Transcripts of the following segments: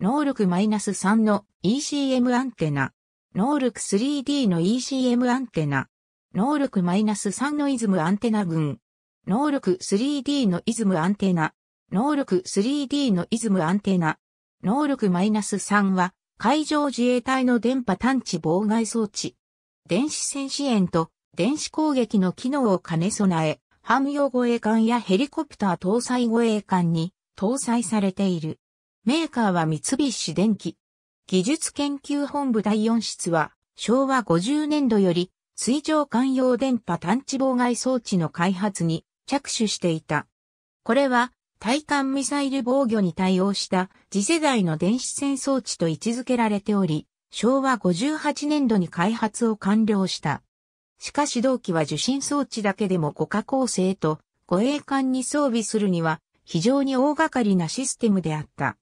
能力 -3 の ECM アンテナ、能力 3D の ECM アンテナ、能力 -3 のイズムアンテナ群、能力 3D のイズムアンテナ、能力 3D のイズムアンテナ、能力 -3 は海上自衛隊の電波探知妨害装置、電子戦支援と電子攻撃の機能を兼ね備え、汎用護衛艦やヘリコプター搭載護衛艦に搭載されている。メーカーは三菱電機。技術研究本部第4室は、昭和50年度より、水上環用電波探知妨害装置の開発に着手していた。これは、対艦ミサイル防御に対応した次世代の電子戦装置と位置づけられており、昭和58年度に開発を完了した。しかし同期は受信装置だけでも5加工成と護衛艦に装備するには非常に大掛かりなシステムであった。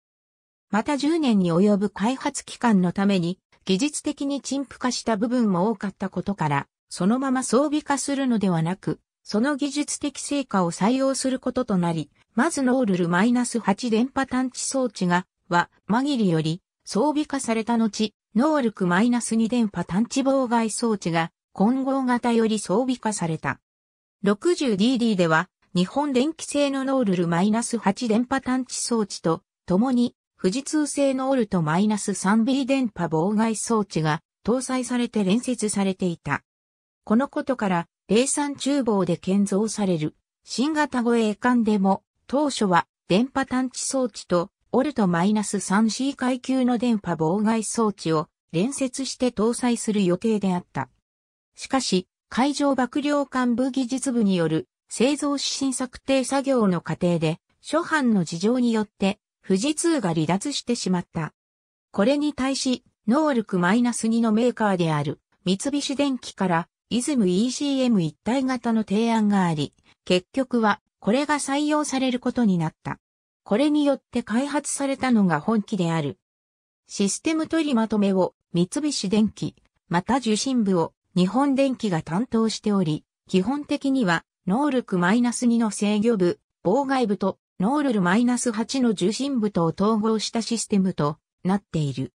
また10年に及ぶ開発期間のために、技術的に陳腐化した部分も多かったことから、そのまま装備化するのではなく、その技術的成果を採用することとなり、まずノールル -8 電波探知装置が、は、マギリより装備化された後、ノールク -2 電波探知妨害装置が、混合型より装備化された。60DD では、日本電気製のノールル -8 電波探知装置と、共に富士通製のオルト -3B 電波妨害装置が搭載されて連接されていた。このことから、零産厨房で建造される新型護衛艦でも当初は電波探知装置とオルト -3C 階級の電波妨害装置を連接して搭載する予定であった。しかし、海上幕僚艦部技術部による製造指針策定作業の過程で、諸般の事情によって富士通が離脱してしまった。これに対し、ノールク -2 のメーカーである三菱電機からイズム ECM 一体型の提案があり、結局はこれが採用されることになった。これによって開発されたのが本機である。システム取りまとめを三菱電機、また受信部を日本電機が担当しており、基本的にはノールク -2 の制御部、妨害部とノールル -8 の受信部とを統合したシステムとなっている。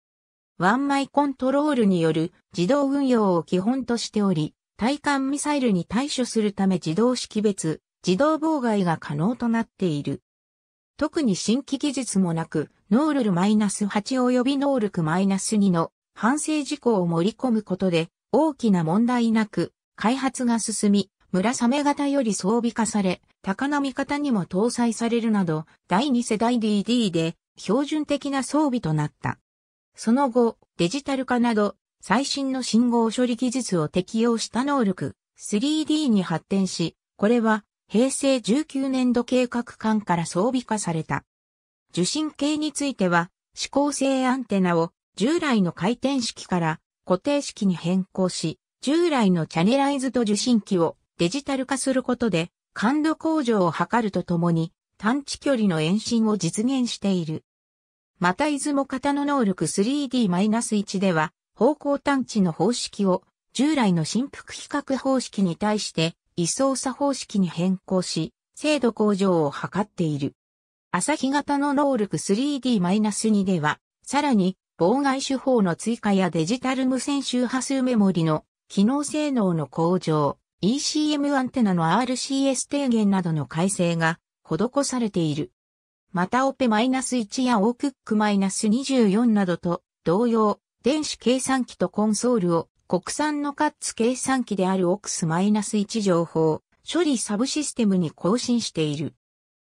ワンマイコントロールによる自動運用を基本としており、対艦ミサイルに対処するため自動識別、自動妨害が可能となっている。特に新規技術もなく、ノールル -8 及びノールク -2 の反省事項を盛り込むことで大きな問題なく開発が進み、村雨型より装備化され、高波型にも搭載されるなど、第2世代 DD で標準的な装備となった。その後、デジタル化など、最新の信号処理技術を適用した能力、3D に発展し、これは平成19年度計画間から装備化された。受信系については、指向性アンテナを従来の回転式から固定式に変更し、従来のチャネライズと受信機をデジタル化することで感度向上を図るとともに探知距離の延伸を実現している。また出雲型の能力 3D-1 では方向探知の方式を従来の振幅比較方式に対して位相差方式に変更し、精度向上を図っている。朝日型の能力 3D-2 では、さらに妨害手法の追加やデジタル無線周波数メモリの機能性能の向上、ECM アンテナの RCS 低減などの改正が施されている。またオペ -1 やオークック -24 などと同様、電子計算機とコンソールを国産のカッツ計算機である OX-1 情報処理サブシステムに更新している。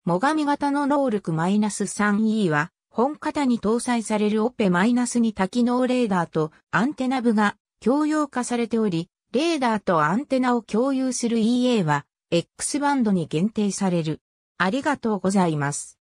モガミ型の能力 -3E は本型に搭載されるオペ -2 多機能レーダーとアンテナ部が共用化されており、レーダーとアンテナを共有する EA は X バンドに限定される。ありがとうございます。